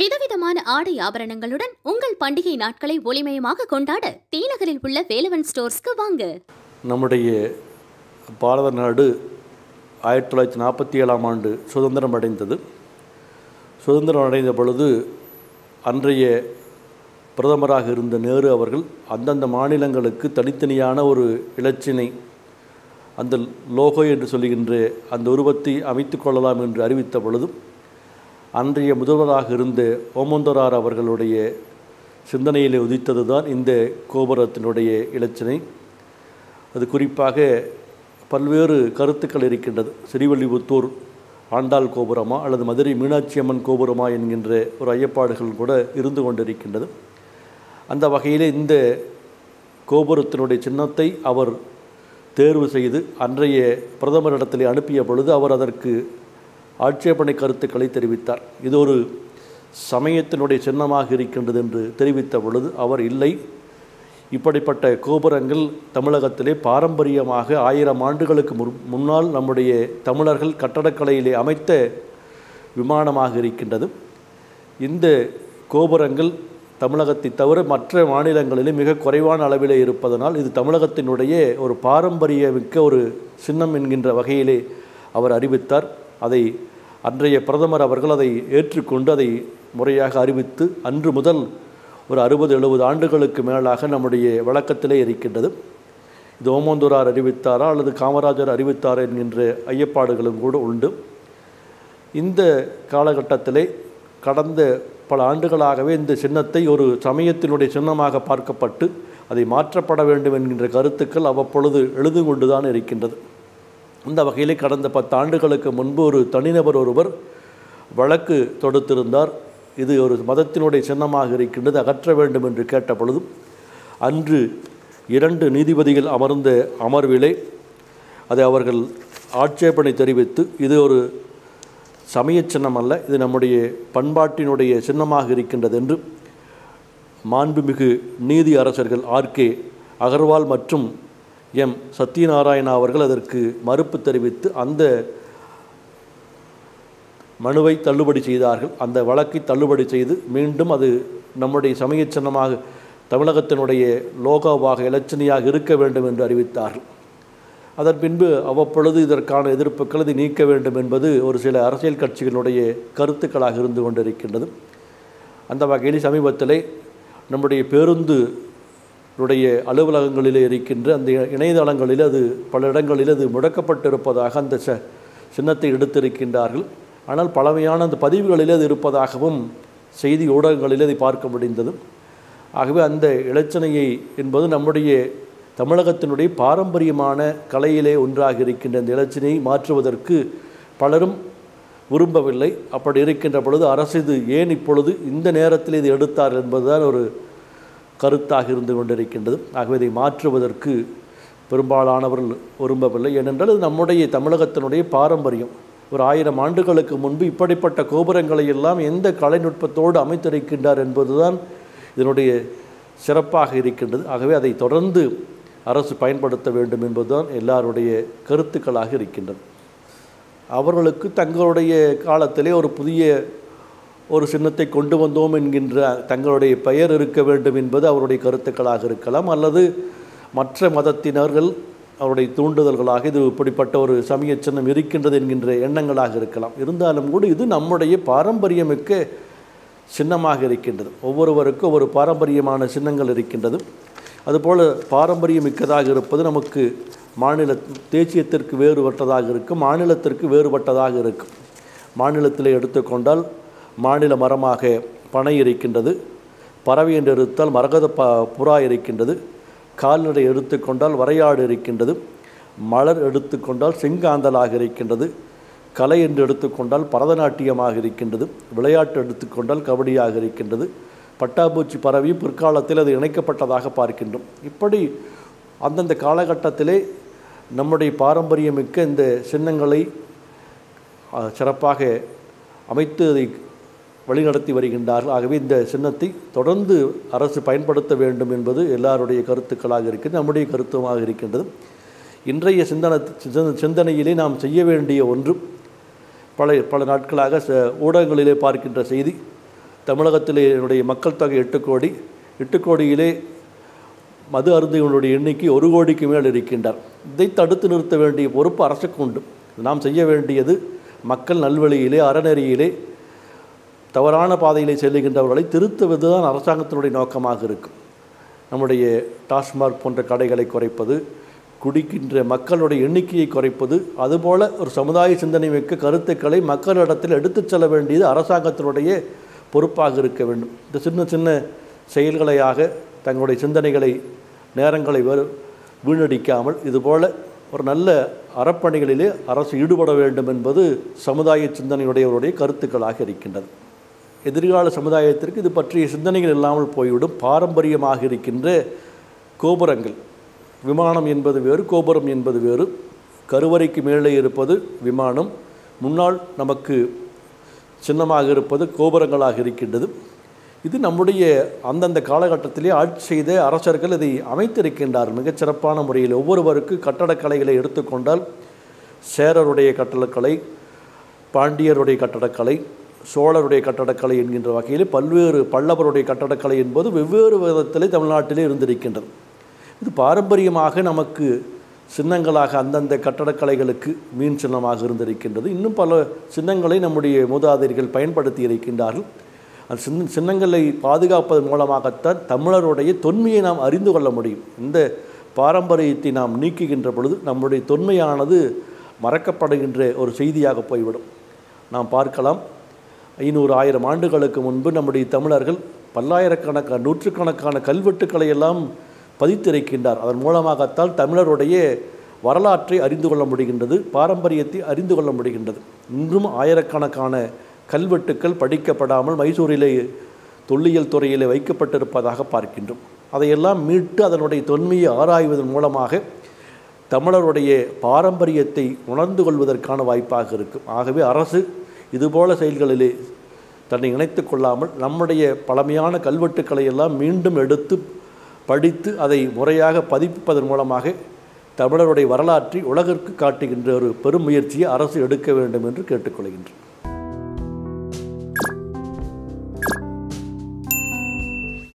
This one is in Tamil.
விதவிதமான ஆடை ஆபரணங்களுடன் உங்கள் பண்டிகை நாட்களை ஒளிமயமாக கொண்டாட தீநகரில் உள்ள வேலவன் ஸ்டோர்ஸ்க்கு வாங்க நம்முடைய பாரத நாடு ஆயிரத்தி தொள்ளாயிரத்தி நாற்பத்தி ஏழாம் ஆண்டு சுதந்திரம் அடைந்தது சுதந்திரம் அடைந்த பொழுது அன்றைய பிரதமராக இருந்த நேரு அவர்கள் அந்தந்த மாநிலங்களுக்கு தனித்தனியான ஒரு இலச்சினை அந்த லோகோ என்று சொல்லுகின்ற அந்த உருவத்தை அமைத்து கொள்ளலாம் என்று அறிவித்த பொழுதும் அன்றைய முதல்வராக இருந்த ஓமந்தரார் அவர்களுடைய சிந்தனையில் உதித்தது தான் இந்த கோபுரத்தினுடைய இலச்சினை அது குறிப்பாக பல்வேறு கருத்துக்கள் இருக்கின்றது ஸ்ரீவல்லிபுத்தூர் ஆண்டாள் கோபுரமா அல்லது மதுரை மீனாட்சி அம்மன் கோபுரமா என்கின்ற ஒரு ஐயப்பாடுகள் கூட இருந்து கொண்டிருக்கின்றது அந்த வகையில் இந்த கோபுரத்தினுடைய சின்னத்தை அவர் தேர்வு செய்து அன்றைய பிரதமரிடத்தில் அனுப்பிய பொழுது அவர் அதற்கு ஆட்சேபனை கருத்துக்களை தெரிவித்தார் இது ஒரு சமயத்தினுடைய சின்னமாக இருக்கின்றது என்று தெரிவித்த பொழுது அவர் இல்லை இப்படிப்பட்ட கோபுரங்கள் தமிழகத்திலே பாரம்பரியமாக ஆயிரம் ஆண்டுகளுக்கு முன்னால் நம்முடைய தமிழர்கள் கட்டடக்கலையிலே அமைத்த விமானமாக இருக்கின்றது இந்த கோபுரங்கள் தமிழகத்தை தவிர மற்ற மாநிலங்களிலே மிக குறைவான அளவிலே இருப்பதனால் இது தமிழகத்தினுடைய ஒரு பாரம்பரியமிக்க ஒரு சின்னம் என்கின்ற வகையிலே அவர் அறிவித்தார் அதை அன்றைய பிரதமர் அவர்கள் அதை ஏற்றுக்கொண்டு அதை முறையாக அறிவித்து அன்று முதல் ஒரு அறுபது எழுபது ஆண்டுகளுக்கு மேலாக நம்முடைய வழக்கத்திலே இருக்கின்றது இது ஓமந்தூரார் அறிவித்தாரா அல்லது காமராஜர் அறிவித்தாரா என்கின்ற ஐயப்பாடுகளும் கூட உண்டு இந்த காலகட்டத்திலே கடந்த பல ஆண்டுகளாகவே இந்த சின்னத்தை ஒரு சமயத்தினுடைய சின்னமாக பார்க்கப்பட்டு அதை மாற்றப்பட வேண்டும் என்கின்ற கருத்துக்கள் அவ்வப்பொழுது எழுது கொண்டுதான் இருக்கின்றது அந்த வகையில் கடந்த பத்து ஆண்டுகளுக்கு முன்பு ஒரு தனிநபர் ஒருவர் வழக்கு தொடுத்திருந்தார் இது ஒரு மதத்தினுடைய சின்னமாக இருக்கின்றது அகற்ற வேண்டும் என்று கேட்ட பொழுதும் அன்று இரண்டு நீதிபதிகள் அமர்ந்த அமர்விலே அதை அவர்கள் ஆட்சேபனை தெரிவித்து இது ஒரு சமய சின்னம் அல்ல இது நம்முடைய பண்பாட்டினுடைய சின்னமாக இருக்கின்றது என்று மாண்புமிகு நீதி அரசர்கள் ஆர்கே அகர்வால் மற்றும் எம் சத்யநாராயணா அவர்கள் அதற்கு மறுப்பு தெரிவித்து அந்த மனுவை தள்ளுபடி செய்தார்கள் அந்த வழக்கை தள்ளுபடி செய்து மீண்டும் அது நம்முடைய சமய சின்னமாக தமிழகத்தினுடைய லோகோவாக இலச்சினியாக இருக்க வேண்டும் என்று அறிவித்தார்கள் அதன் பின்பு அவ்வப்பொழுது இதற்கான அதை நீக்க வேண்டும் என்பது ஒரு சில அரசியல் கட்சிகளுடைய கருத்துக்களாக இருந்து கொண்டிருக்கின்றது அந்த வகையில் சமீபத்திலே நம்முடைய பேருந்து நம்முடைய அலுவலகங்களில் இருக்கின்ற அந்த இணையதளங்களில் அது பல இடங்களில் அது முடக்கப்பட்டிருப்பதாக அந்த ச சின்னத்தை எடுத்திருக்கின்றார்கள் ஆனால் பழமையான அந்த பதிவுகளில் அது இருப்பதாகவும் செய்தி ஊடகங்களில் அதை பார்க்க முடிந்தது ஆகவே அந்த இலச்சனையை என்பது நம்முடைய தமிழகத்தினுடைய பாரம்பரியமான கலையிலே ஒன்றாக இருக்கின்ற அந்த இலச்சனையை மாற்றுவதற்கு பலரும் விரும்பவில்லை அப்படி இருக்கின்ற பொழுது அரசு இது ஏன் இப்பொழுது இந்த நேரத்தில் இது எடுத்தார் என்பதுதான் ஒரு கருத்தாக இருந்து கொண்டிருக்கின்றது ஆகவே இதை மாற்றுவதற்கு பெரும்பாலானவர்கள் விரும்பவில்லை ஏனென்றால் இது நம்முடைய தமிழகத்தினுடைய பாரம்பரியம் ஒரு ஆயிரம் ஆண்டுகளுக்கு முன்பு இப்படிப்பட்ட கோபுரங்களை எல்லாம் எந்த கலைநுட்பத்தோடு அமைத்திருக்கின்றார் என்பதுதான் இதனுடைய சிறப்பாக இருக்கின்றது ஆகவே அதை தொடர்ந்து அரசு பயன்படுத்த வேண்டும் என்பதுதான் எல்லாருடைய கருத்துக்களாக இருக்கின்றது அவர்களுக்கு தங்களுடைய காலத்திலே ஒரு புதிய ஒரு சின்னத்தை கொண்டு வந்தோம் என்கின்ற தங்களுடைய பெயர் இருக்க வேண்டும் என்பது அவருடைய கருத்துக்களாக இருக்கலாம் அல்லது மற்ற மதத்தினர்கள் அவருடைய தூண்டுதல்களாக இது இப்படிப்பட்ட ஒரு சமய சின்னம் இருக்கின்றது என்கின்ற எண்ணங்களாக இருக்கலாம் இருந்தாலும் கூட இது நம்முடைய பாரம்பரியமிக்க சின்னமாக இருக்கின்றது ஒவ்வொருவருக்கும் ஒரு பாரம்பரியமான சின்னங்கள் இருக்கின்றது அதுபோல் பாரம்பரியமிக்கதாக இருப்பது நமக்கு மாநில தேசியத்திற்கு வேறுபட்டதாக இருக்கும் மாநிலத்திற்கு வேறுபட்டதாக இருக்கும் மாநிலத்தில் எடுத்துக்கொண்டால் மாநில மரமாக பனை இருக்கின்றது பறவை என்று எடுத்தால் மரகத ப புறா இருக்கின்றது கால்நடை எடுத்துக்கொண்டால் வரையாடு இருக்கின்றது மலர் எடுத்துக்கொண்டால் செங்காந்தலாக இருக்கின்றது கலை என்று எடுத்துக்கொண்டால் பரதநாட்டியமாக இருக்கின்றது விளையாட்டு எடுத்துக்கொண்டால் கபடியாக இருக்கின்றது பட்டாபூச்சி பரவியும் பிற்காலத்தில் அது இணைக்கப்பட்டதாக பார்க்கின்றோம் இப்படி அந்தந்த காலகட்டத்திலே நம்முடைய பாரம்பரியமிக்க இந்த சின்னங்களை சிறப்பாக அமைத்து அதை வழிநடத்தி வருகின்றார்கள் ஆகவே இந்த சின்னத்தை தொடர்ந்து அரசு பயன்படுத்த வேண்டும் என்பது எல்லாருடைய கருத்துக்களாக இருக்கின்றது நம்முடைய கருத்துமாக இருக்கின்றது இன்றைய சிந்தனை சிந்தனையிலே நாம் செய்ய வேண்டிய ஒன்று பல பல நாட்களாக ச ஊடகங்களிலே பார்க்கின்ற செய்தி தமிழகத்திலே என்னுடைய மக்கள் தொகை எட்டு கோடி எட்டு கோடியிலே மது அருந்துகளுடைய எண்ணிக்கை ஒரு கோடிக்கு மேல் இருக்கின்றார் இதை தடுத்து நிறுத்த வேண்டிய பொறுப்பு அரசுக்கு உண்டு நாம் செய்ய வேண்டியது மக்கள் நல்வழியிலே அறநெறியிலே தவறான பாதையிலே செல்லுகின்றவர்களை திருத்துவது தான் அரசாங்கத்தினுடைய நோக்கமாக இருக்கும் நம்முடைய டாஸ்மாக் போன்ற கடைகளை குறைப்பது குடிக்கின்ற மக்களுடைய எண்ணிக்கையை குறைப்பது அதுபோல் ஒரு சமுதாய சிந்தனை மிக்க கருத்துக்களை மக்களிடத்தில் எடுத்துச் செல்ல வேண்டியது அரசாங்கத்தினுடைய பொறுப்பாக இருக்க வேண்டும் இந்த சின்ன சின்ன செயல்களையாக தங்களுடைய சிந்தனைகளை நேரங்களை வீணடிக்காமல் இதுபோல் ஒரு நல்ல அறப்பணிகளிலே அரசு ஈடுபட வேண்டும் என்பது சமுதாய சிந்தனையுடையவருடைய கருத்துக்களாக இருக்கின்றது எதிர்கால சமுதாயத்திற்கு இது பற்றிய சிந்தனைகள் இல்லாமல் போய்விடும் பாரம்பரியமாக இருக்கின்ற கோபுரங்கள் விமானம் என்பது வேறு கோபுரம் என்பது வேறு கருவறைக்கு மேலே இருப்பது விமானம் முன்னால் நமக்கு சின்னமாக இருப்பது கோபுரங்களாக இருக்கின்றது இது நம்முடைய அந்தந்த காலகட்டத்திலே ஆட்சி செய்த அரசர்கள் இதை அமைத்திருக்கின்றார் மிகச்சிறப்பான முறையில் ஒவ்வொருவருக்கு கட்டடக்கலைகளை எடுத்துக்கொண்டால் சேரருடைய கட்டடக்கலை பாண்டியருடைய கட்டடக்கலை சோழருடைய கட்டடக்கலை என்கின்ற வகையில் பல்வேறு பல்லவருடைய கட்டடக்கலை என்பது வெவ்வேறு விதத்திலே தமிழ்நாட்டிலே இருந்திருக்கின்றது இது பாரம்பரியமாக நமக்கு சின்னங்களாக அந்தந்த கட்டடக்கலைகளுக்கு மீன் சின்னமாக இருந்திருக்கின்றது இன்னும் பல சின்னங்களை நம்முடைய மூதாதிரிகள் பயன்படுத்தி இருக்கின்றார்கள் அந்த சின்ன சின்னங்களை பாதுகாப்பதன் மூலமாகத்தான் தமிழருடைய தொன்மையை நாம் அறிந்து கொள்ள முடியும் இந்த பாரம்பரியத்தை நாம் நீக்குகின்ற பொழுது நம்முடைய தொன்மையானது மறக்கப்படுகின்ற ஒரு செய்தியாக போய்விடும் நாம் பார்க்கலாம் ஐநூறு ஆயிரம் ஆண்டுகளுக்கு முன்பு நம்முடைய தமிழர்கள் பல்லாயிரக்கணக்கான நூற்றுக்கணக்கான கல்வெட்டுக்களை எல்லாம் பதித்திருக்கின்றார் அதன் மூலமாகத்தால் தமிழருடைய வரலாற்றை அறிந்து கொள்ள முடிகின்றது பாரம்பரியத்தை அறிந்து கொள்ள முடிகின்றது இன்றும் ஆயிரக்கணக்கான கல்வெட்டுக்கள் படிக்கப்படாமல் மைசூரிலே தொல்லியல் துறையிலே வைக்கப்பட்டிருப்பதாக பார்க்கின்றோம் அதையெல்லாம் மீட்டு அதனுடைய தொன்மையை ஆராய்வதன் மூலமாக தமிழருடைய பாரம்பரியத்தை உணர்ந்து கொள்வதற்கான வாய்ப்பாக இருக்கும் ஆகவே அரசு இதுபோல செயல்களிலே தன்னை இணைத்து கொள்ளாமல் நம்முடைய பழமையான கல்வெட்டுக்களை எல்லாம் மீண்டும் எடுத்து படித்து அதை முறையாக பதிப்பிப்பதன் மூலமாக தமிழருடைய வரலாற்றை உலகிற்கு காட்டுகின்ற ஒரு பெரும் முயற்சியை அரசு எடுக்க வேண்டும் என்று கேட்டுக்கொள்கின்றேன்